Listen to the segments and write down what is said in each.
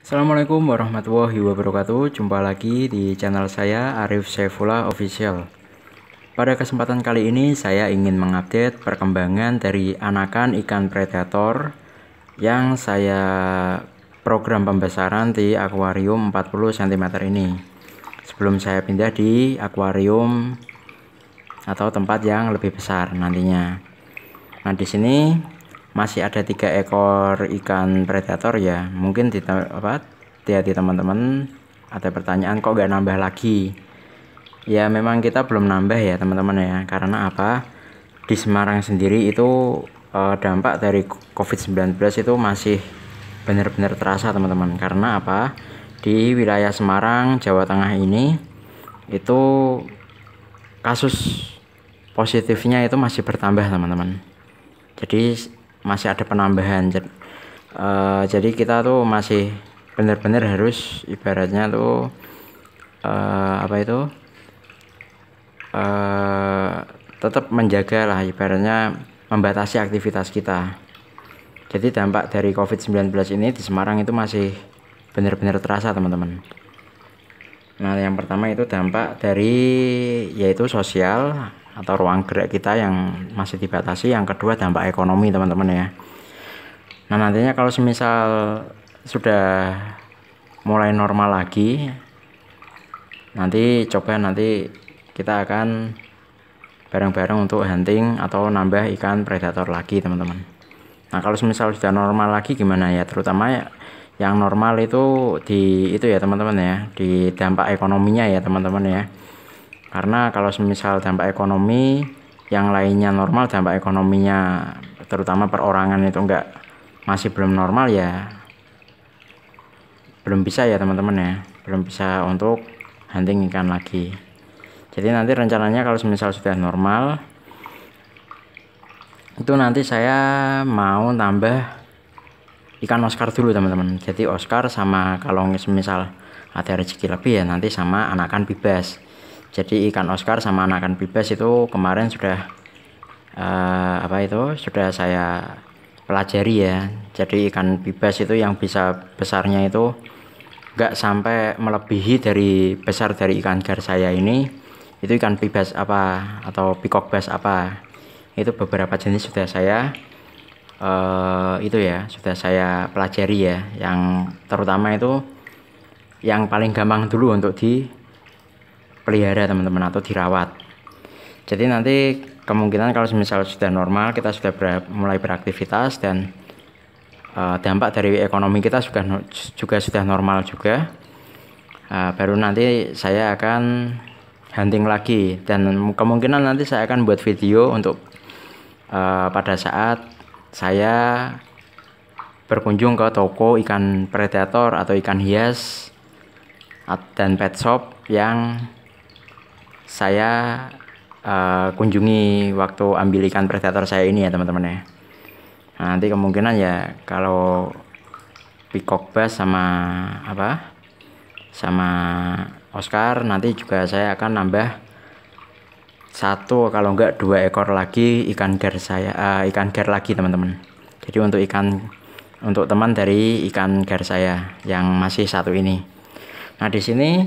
Assalamualaikum warahmatullahi wabarakatuh Jumpa lagi di channel saya Arif Saifullah Official Pada kesempatan kali ini saya ingin mengupdate perkembangan dari anakan ikan predator Yang saya program pembesaran di akuarium 40 cm ini Sebelum saya pindah di akuarium atau tempat yang lebih besar nantinya Nah di sini masih ada tiga ekor ikan predator ya mungkin di apa hati ya, teman-teman ada pertanyaan kok gak nambah lagi ya memang kita belum nambah ya teman-teman ya karena apa di Semarang sendiri itu eh, dampak dari COVID-19 itu masih benar-benar terasa teman-teman karena apa di wilayah Semarang Jawa Tengah ini itu kasus positifnya itu masih bertambah teman-teman jadi masih ada penambahan jadi, uh, eh, jadi kita tuh masih benar-benar harus ibaratnya tuh uh, apa itu uh, eh, tetap menjaga lah ibaratnya membatasi aktivitas kita jadi dampak dari COVID-19 ini di Semarang itu masih benar-benar terasa teman-teman nah yang pertama itu dampak dari yaitu sosial atau ruang gerak kita yang masih dibatasi yang kedua dampak ekonomi teman-teman ya nah nantinya kalau semisal sudah mulai normal lagi nanti coba nanti kita akan bareng-bareng untuk hunting atau nambah ikan predator lagi teman-teman nah kalau semisal sudah normal lagi gimana ya terutama ya, yang normal itu di itu ya teman-teman ya di dampak ekonominya ya teman-teman ya karena kalau semisal dampak ekonomi, yang lainnya normal dampak ekonominya terutama perorangan itu enggak masih belum normal ya belum bisa ya teman-teman ya belum bisa untuk hunting ikan lagi jadi nanti rencananya kalau semisal sudah normal itu nanti saya mau tambah ikan Oscar dulu teman-teman jadi Oscar sama kalau misal ada rezeki lebih ya nanti sama anakan bebas jadi ikan Oscar sama anakan bebas itu kemarin sudah uh, apa itu sudah saya pelajari ya jadi ikan bebas itu yang bisa besarnya itu nggak sampai melebihi dari besar dari ikan gar saya ini itu ikan bebas apa atau peacock bass apa itu beberapa jenis sudah saya uh, itu ya sudah saya pelajari ya yang terutama itu yang paling gampang dulu untuk di pelihara teman-teman atau dirawat jadi nanti kemungkinan kalau misal sudah normal kita sudah ber, mulai beraktivitas dan uh, dampak dari ekonomi kita juga juga sudah normal juga uh, baru nanti saya akan hunting lagi dan kemungkinan nanti saya akan buat video untuk uh, pada saat saya berkunjung ke toko ikan predator atau ikan hias dan pet shop yang saya uh, kunjungi waktu ambil ikan predator saya ini ya teman-teman ya nah, nanti kemungkinan ya kalau peacock bass sama apa sama Oscar nanti juga saya akan nambah satu kalau enggak dua ekor lagi ikan gar saya uh, ikan gar lagi teman-teman jadi untuk ikan untuk teman dari ikan gar saya yang masih satu ini nah di sini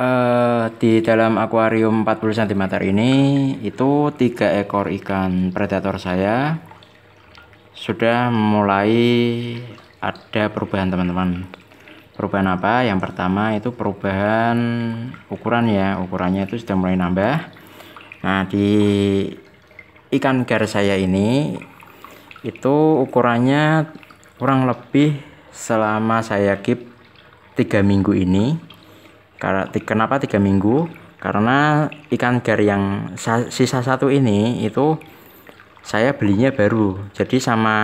uh, di dalam akuarium 40 cm ini itu tiga ekor ikan predator saya sudah mulai ada perubahan teman-teman perubahan apa yang pertama itu perubahan ukuran ya ukurannya itu sudah mulai nambah nah di ikan gar saya ini itu ukurannya kurang lebih selama saya keep tiga minggu ini karena kenapa tiga minggu karena ikan gar yang sisa satu ini itu saya belinya baru jadi sama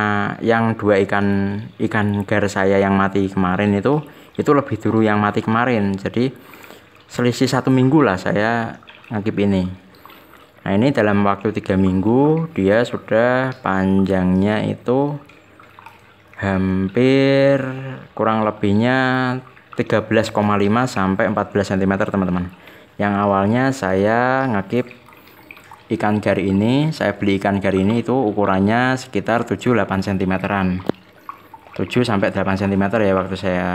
yang dua ikan ikan gar saya yang mati kemarin itu itu lebih dulu yang mati kemarin jadi selisih satu minggu lah saya ngakip ini nah ini dalam waktu tiga minggu dia sudah panjangnya itu hampir kurang lebihnya 13,5 sampai 14 cm teman-teman yang awalnya saya ngakip ikan gari ini saya beli ikan gari ini itu ukurannya sekitar 7-8 cm-an 7 sampai 8 cm ya waktu saya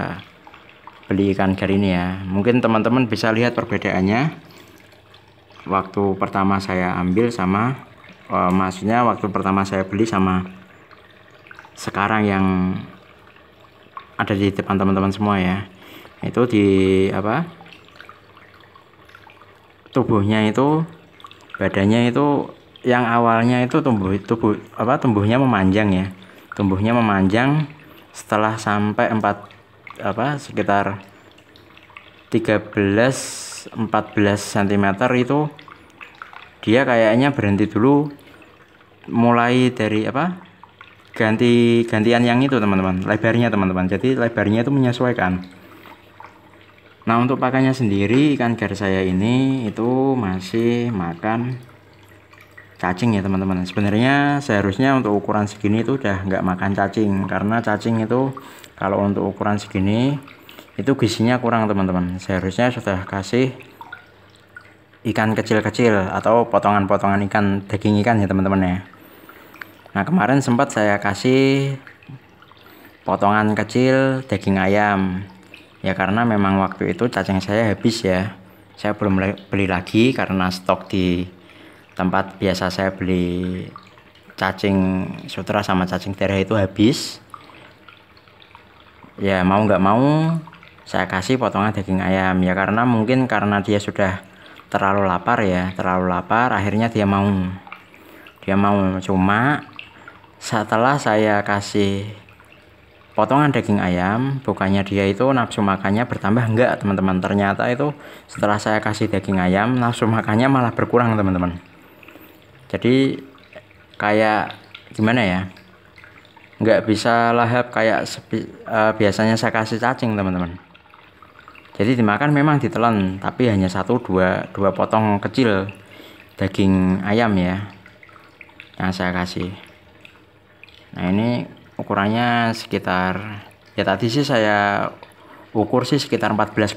beli ikan gari ini ya mungkin teman-teman bisa lihat perbedaannya waktu pertama saya ambil sama uh, maksudnya waktu pertama saya beli sama sekarang yang ada di depan teman-teman semua ya itu di apa tubuhnya itu badannya itu yang awalnya itu tumbuh tubuh apa tumbuhnya memanjang ya tumbuhnya memanjang setelah sampai 4 apa sekitar 13 14 cm itu dia kayaknya berhenti dulu mulai dari apa ganti gantian yang itu teman-teman lebarnya teman-teman jadi lebarnya itu menyesuaikan Nah untuk pakannya sendiri ikan gar saya ini itu masih makan cacing ya teman-teman. Sebenarnya seharusnya untuk ukuran segini itu udah nggak makan cacing karena cacing itu kalau untuk ukuran segini itu gizinya kurang teman-teman. Seharusnya sudah kasih ikan kecil-kecil atau potongan-potongan ikan daging ikan ya teman-teman ya. Nah kemarin sempat saya kasih potongan kecil daging ayam ya karena memang waktu itu cacing saya habis ya saya belum beli lagi karena stok di tempat biasa saya beli cacing sutra sama cacing terah itu habis ya mau nggak mau saya kasih potongan daging ayam ya karena mungkin karena dia sudah terlalu lapar ya terlalu lapar akhirnya dia mau dia mau cuma setelah saya kasih potongan daging ayam bukannya dia itu nafsu makannya bertambah enggak teman-teman ternyata itu setelah saya kasih daging ayam nafsu makannya malah berkurang teman-teman jadi kayak gimana ya enggak bisa lahap kayak sepi, uh, biasanya saya kasih cacing teman-teman jadi dimakan memang ditelan tapi hanya satu dua dua potong kecil daging ayam ya yang saya kasih nah ini ukurannya sekitar ya tadi sih saya ukur sih sekitar 14,5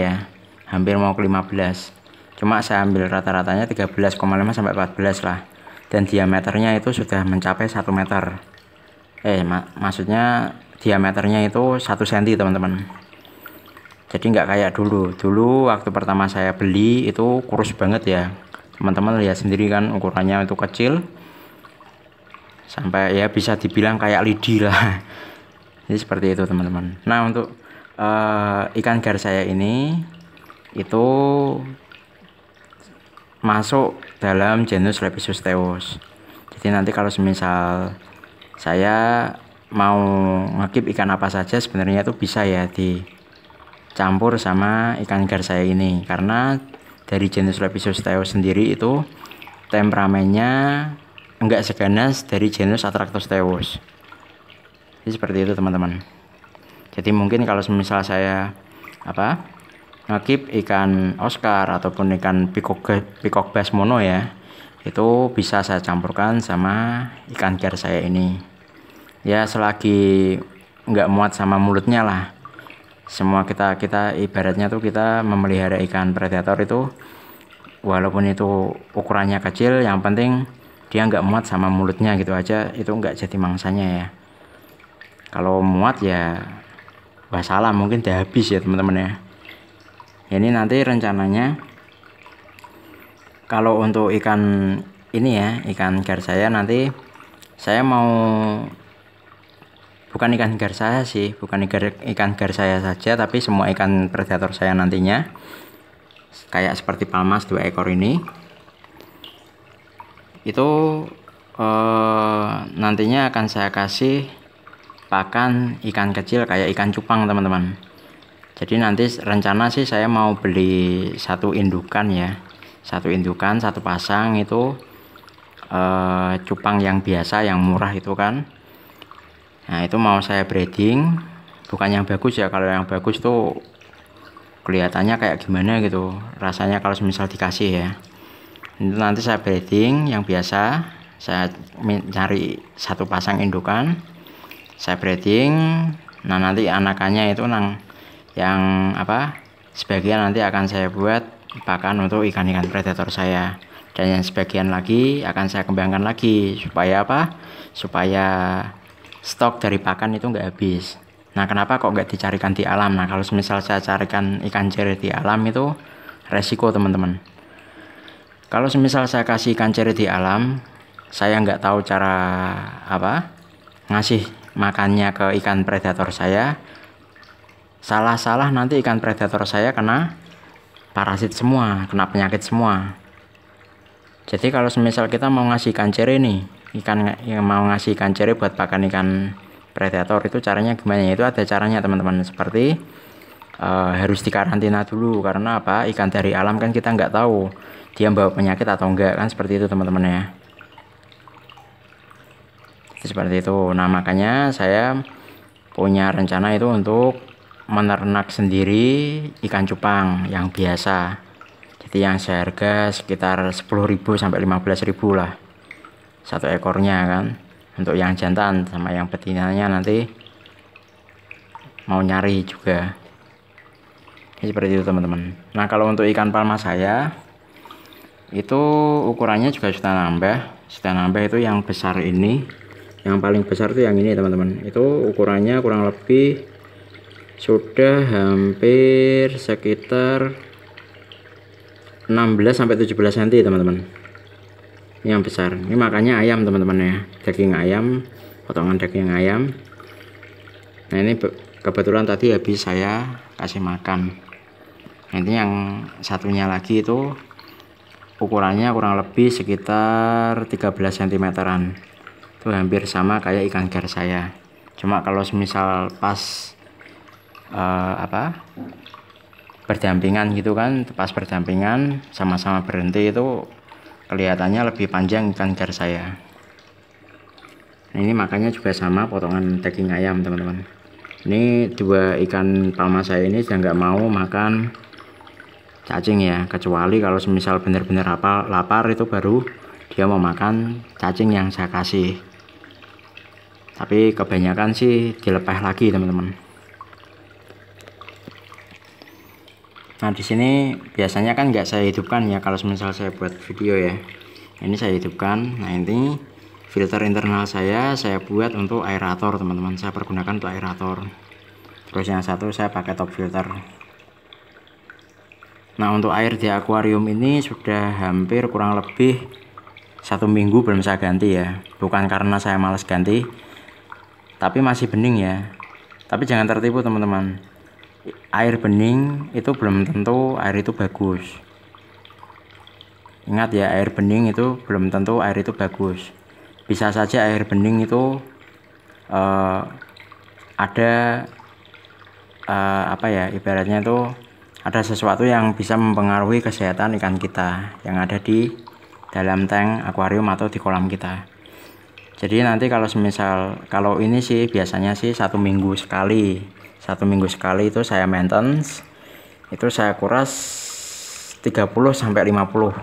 ya hampir mau ke 15 cuma saya ambil rata-ratanya 13,5 sampai 14 lah dan diameternya itu sudah mencapai 1 meter eh mak maksudnya diameternya itu 1 cm teman-teman jadi nggak kayak dulu dulu waktu pertama saya beli itu kurus banget ya teman-teman lihat sendiri kan ukurannya itu kecil sampai ya bisa dibilang kayak lidi lah jadi seperti itu teman-teman nah untuk uh, ikan gar saya ini itu masuk dalam genus lepisus teus jadi nanti kalau semisal saya mau ngekip ikan apa saja sebenarnya itu bisa ya dicampur sama ikan gar saya ini karena dari genus lepisus teus sendiri itu temperamennya enggak seganas dari genus Atractus teus. Jadi seperti itu teman-teman. Jadi mungkin kalau misal saya apa ngakip ikan Oscar ataupun ikan pikok pikok Mono ya itu bisa saya campurkan sama ikan gar saya ini. Ya selagi nggak muat sama mulutnya lah. Semua kita kita ibaratnya tuh kita memelihara ikan predator itu walaupun itu ukurannya kecil yang penting dia nggak muat sama mulutnya gitu aja itu nggak jadi mangsanya ya kalau muat ya wah salah mungkin udah habis ya teman-teman ya ini nanti rencananya kalau untuk ikan ini ya ikan gar saya nanti saya mau bukan ikan gar saya sih bukan ikan gar saya saja tapi semua ikan predator saya nantinya kayak seperti palmas dua ekor ini itu eh, nantinya akan saya kasih pakan ikan kecil kayak ikan cupang teman-teman jadi nanti rencana sih saya mau beli satu indukan ya satu indukan satu pasang itu eh, cupang yang biasa yang murah itu kan nah itu mau saya breeding bukan yang bagus ya kalau yang bagus tuh kelihatannya kayak gimana gitu rasanya kalau misal dikasih ya itu nanti saya breeding yang biasa saya cari satu pasang indukan saya breeding nah nanti anakannya itu nang yang apa sebagian nanti akan saya buat pakan untuk ikan-ikan predator saya dan yang sebagian lagi akan saya kembangkan lagi supaya apa supaya stok dari pakan itu nggak habis Nah, kenapa kok nggak dicarikan di alam? Nah, kalau misal saya carikan ikan cere di alam itu resiko teman-teman. Kalau semisal saya kasih ikan cere di alam, saya nggak tahu cara apa ngasih makannya ke ikan predator saya. Salah-salah nanti ikan predator saya kena parasit semua, kena penyakit semua. Jadi kalau semisal kita mau ngasih ikan cere nih, ikan yang mau ngasih ikan cere buat pakan ikan predator itu caranya gimana? Itu ada caranya teman-teman seperti uh, harus dikarantina dulu karena apa ikan dari alam kan kita nggak tahu dia bawa penyakit atau enggak kan seperti itu teman-teman ya seperti itu nah makanya saya punya rencana itu untuk menernak sendiri ikan cupang yang biasa jadi yang seharga sekitar 10.000 sampai 15.000 lah satu ekornya kan untuk yang jantan sama yang betinanya nanti mau nyari juga ya, seperti itu teman-teman nah kalau untuk ikan palma saya itu ukurannya juga sudah nambah sudah nambah itu yang besar ini yang paling besar itu yang ini teman-teman itu ukurannya kurang lebih sudah hampir sekitar 16 sampai 17 cm teman-teman ini yang besar ini makanya ayam teman-teman ya daging ayam potongan daging ayam nah ini kebetulan tadi habis saya kasih makan nanti yang satunya lagi itu ukurannya kurang lebih sekitar 13 cm-an itu hampir sama kayak ikan gar saya cuma kalau semisal pas uh, apa berdampingan gitu kan pas berdampingan sama-sama berhenti itu kelihatannya lebih panjang ikan gar saya nah, ini makanya juga sama potongan daging ayam teman-teman ini dua ikan palma saya ini sudah nggak mau makan cacing ya kecuali kalau semisal benar-benar apa lapar itu baru dia mau makan cacing yang saya kasih tapi kebanyakan sih dilepeh lagi teman-teman nah di sini biasanya kan nggak saya hidupkan ya kalau misal saya buat video ya ini saya hidupkan nah ini filter internal saya saya buat untuk aerator teman-teman saya pergunakan untuk aerator terus yang satu saya pakai top filter Nah untuk air di akuarium ini sudah hampir kurang lebih satu minggu belum saya ganti ya bukan karena saya males ganti tapi masih bening ya tapi jangan tertipu teman-teman air bening itu belum tentu air itu bagus ingat ya air bening itu belum tentu air itu bagus bisa saja air bening itu uh, ada uh, apa ya ibaratnya itu ada sesuatu yang bisa mempengaruhi kesehatan ikan kita yang ada di dalam tank akuarium atau di kolam kita jadi nanti kalau semisal kalau ini sih biasanya sih satu minggu sekali satu minggu sekali itu saya maintenance itu saya kuras 30 sampai 50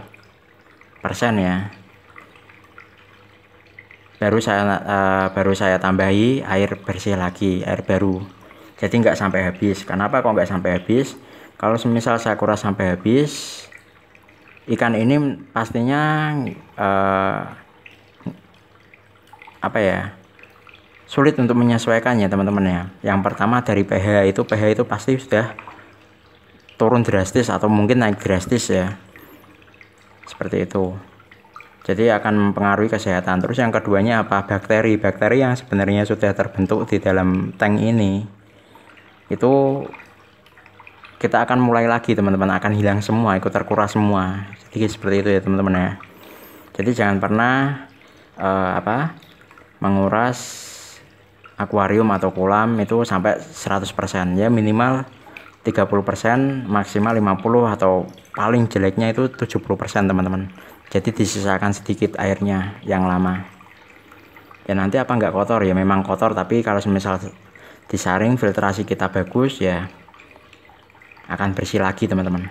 persen ya baru saya uh, baru saya tambahi air bersih lagi air baru jadi nggak sampai habis kenapa kok nggak sampai habis kalau semisal saya kuras sampai habis ikan ini pastinya uh, apa ya sulit untuk menyesuaikannya teman-teman ya yang pertama dari pH itu pH itu pasti sudah turun drastis atau mungkin naik drastis ya seperti itu jadi akan mempengaruhi kesehatan terus yang keduanya apa bakteri bakteri yang sebenarnya sudah terbentuk di dalam tank ini itu kita akan mulai lagi teman-teman akan hilang semua ikut terkuras semua jadi seperti itu ya teman-teman ya jadi jangan pernah uh, apa menguras akuarium atau kolam itu sampai 100% ya minimal 30% maksimal 50 atau paling jeleknya itu 70% teman-teman jadi disisakan sedikit airnya yang lama ya nanti apa nggak kotor ya memang kotor tapi kalau misal disaring filtrasi kita bagus ya akan bersih lagi teman-teman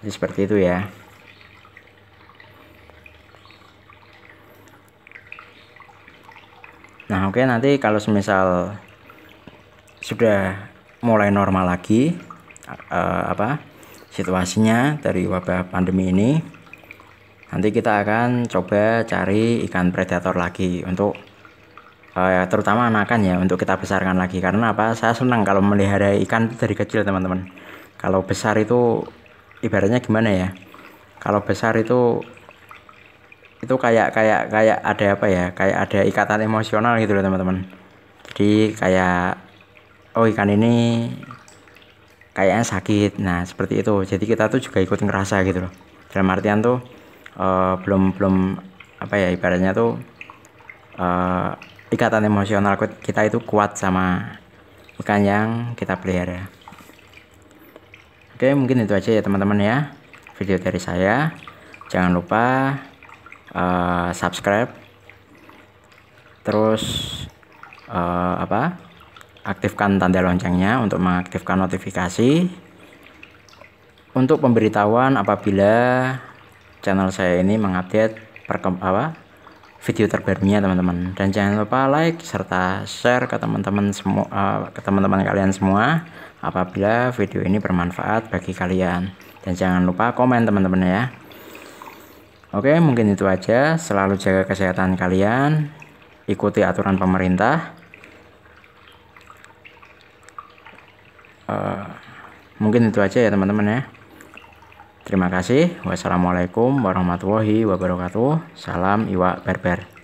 jadi seperti itu ya nah oke okay, nanti kalau semisal sudah mulai normal lagi uh, apa situasinya dari wabah pandemi ini nanti kita akan coba cari ikan predator lagi untuk uh, terutama anakan ya untuk kita besarkan lagi karena apa saya senang kalau melihara ikan dari kecil teman-teman kalau besar itu ibaratnya gimana ya kalau besar itu itu kayak kayak kayak ada apa ya kayak ada ikatan emosional gitu loh teman-teman jadi kayak oh ikan ini kayaknya sakit nah seperti itu jadi kita tuh juga ikut ngerasa gitu loh dalam artian tuh uh, belum belum apa ya ibaratnya tuh uh, ikatan emosional kita itu kuat sama ikan yang kita pelihara. Oke, mungkin itu aja ya teman-teman ya video dari saya. Jangan lupa uh, subscribe, terus uh, apa? Aktifkan tanda loncengnya untuk mengaktifkan notifikasi untuk pemberitahuan apabila channel saya ini mengupdate perkembangan video terbarunya teman-teman dan jangan lupa like serta share ke teman-teman semua eh, ke teman-teman kalian semua apabila video ini bermanfaat bagi kalian dan jangan lupa komen teman-teman ya Oke mungkin itu aja selalu jaga kesehatan kalian ikuti aturan pemerintah uh, mungkin itu aja ya teman-teman ya Terima kasih. Wassalamualaikum warahmatullahi wabarakatuh. Salam Iwa Berber.